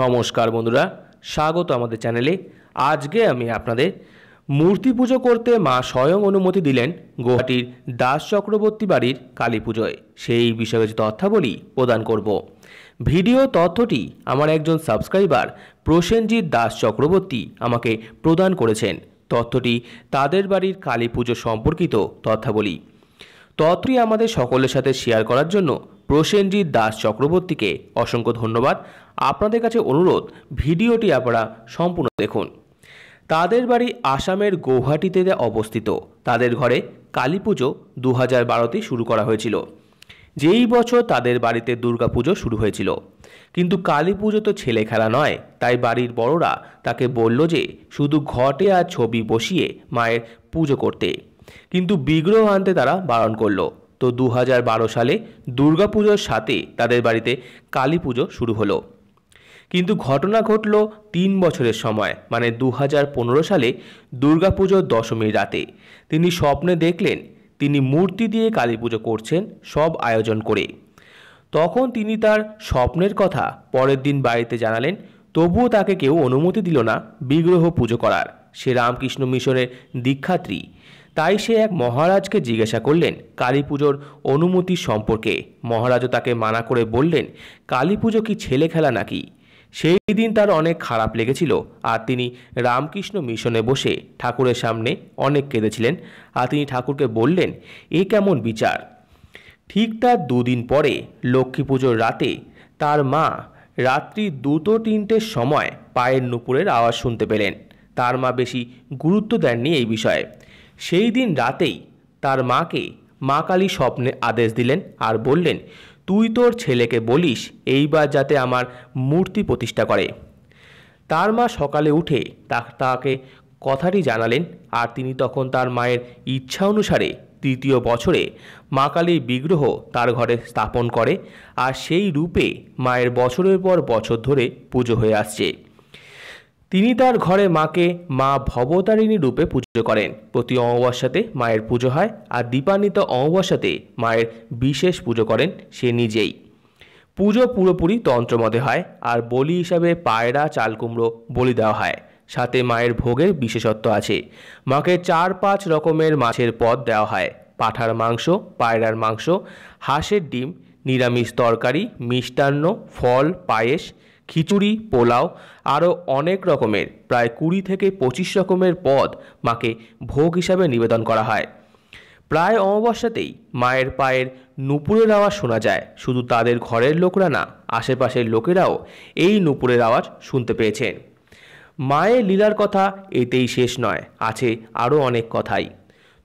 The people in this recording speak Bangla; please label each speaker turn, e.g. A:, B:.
A: নমস্কার বন্ধুরা স্বাগত আমাদের চ্যানেলে আজকে আমি আপনাদের মূর্তি পুজো করতে মা স্বয়ং অনুমতি দিলেন গুয়াহাটির দাস চক্রবর্তী বাড়ির কালী পুজোয় সেই বিষয়ে তথ্যাবলী প্রদান করব ভিডিও তথ্যটি আমার একজন সাবস্ক্রাইবার প্রসেনজিৎ দাস চক্রবর্তী আমাকে প্রদান করেছেন তথ্যটি তাদের বাড়ির কালী পুজো সম্পর্কিত তথ্যাবলী তথ্যটি আমাদের সকলের সাথে শেয়ার করার জন্য প্রসেনজিৎ দাস চক্রবর্তীকে অসংখ্য ধন্যবাদ আপনাদের কাছে অনুরোধ ভিডিওটি আপনারা সম্পূর্ণ দেখুন তাদের বাড়ি আসামের গৌহাটিতে অবস্থিত তাদের ঘরে কালী পুজো দু হাজার শুরু করা হয়েছিল যেই বছর তাদের বাড়িতে দুর্গাপুজো শুরু হয়েছিল কিন্তু কালী পুজো তো ছেলে খেলা নয় তাই বাড়ির বড়রা তাকে বলল যে শুধু ঘটে আর ছবি বসিয়ে মায়ের পুজো করতে কিন্তু বিগ্রহ আনতে তারা বারণ করলো তো দু সালে দুর্গাপুজোর সাথে তাদের বাড়িতে কালী পুজো শুরু হলো কিন্তু ঘটনা ঘটল তিন বছরের সময় মানে দু সালে দুর্গাপুজোর দশমীর রাতে তিনি স্বপ্নে দেখলেন তিনি মূর্তি দিয়ে কালী পুজো করছেন সব আয়োজন করে তখন তিনি তার স্বপ্নের কথা পরের দিন বাড়িতে জানালেন তবুও তাকে কেউ অনুমতি দিল না বিগ্রহ পুজো করার সে রামকৃষ্ণ মিশনের দীক্ষাত্রী তাই সে এক মহারাজকে জিজ্ঞাসা করলেন কালী পুজোর অনুমতি সম্পর্কে মহারাজও তাকে মানা করে বললেন কালী পুজো কি ছেলে খেলা নাকি সেই দিন তার অনেক খারাপ লেগেছিল আর তিনি রামকৃষ্ণ মিশনে বসে ঠাকুরের সামনে অনেক কেঁদেছিলেন আর তিনি ঠাকুরকে বললেন এ কেমন বিচার ঠিক তার দুদিন পরে লক্ষ্মী পুজোর রাতে তার মা রাত্রি দুটো তিনটের সময় পায়ের নুপুরের আওয়াজ শুনতে পেলেন তার মা বেশি গুরুত্ব দেননি এই বিষয়ে সেই দিন রাতেই তার মাকে মা কালী স্বপ্নে আদেশ দিলেন আর বললেন তুই তোর ছেলেকে বলিস এইবার যাতে আমার মূর্তি প্রতিষ্ঠা করে তার মা সকালে উঠে তাকে কথাটি জানালেন আর তিনি তখন তার মায়ের ইচ্ছা অনুসারে তৃতীয় বছরে মা কালীর বিগ্রহ তার ঘরে স্থাপন করে আর সেই রূপে মায়ের বছরের পর বছর ধরে পুজো হয়ে আসছে তিনি তার ঘরে মাকে মা ভবতারিণী রূপে পুজো করেন প্রতি অমাবস্যাতে মায়ের পুজো হয় আর দীপান্বিত অমাবস্যাতে মায়ের বিশেষ পুজো করেন সে নিজেই পুজো পুরোপুরি তন্ত্রমতে হয় আর বলি হিসাবে পায়রা চালকুমড়ো বলি দেওয়া হয় সাথে মায়ের ভোগের বিশেষত্ব আছে মাকে চার পাঁচ রকমের মাছের পদ দেওয়া হয় পাঠার মাংস পায়রার মাংস হাঁসের ডিম নিরামিষ তরকারি মিষ্টান্ন ফল পায়েস খিচুড়ি পোলাও আরও অনেক রকমের প্রায় কুড়ি থেকে পঁচিশ রকমের পদ মাকে ভোগ হিসাবে নিবেদন করা হয় প্রায় অমাবস্যাতেই মায়ের পায়ের নুপুরের আওয়াজ শোনা যায় শুধু তাদের ঘরের লোকরা না আশেপাশের লোকেরাও এই নুপুরের আওয়াজ শুনতে পেয়েছেন মায়ের লীলার কথা এতেই শেষ নয় আছে আরও অনেক কথাই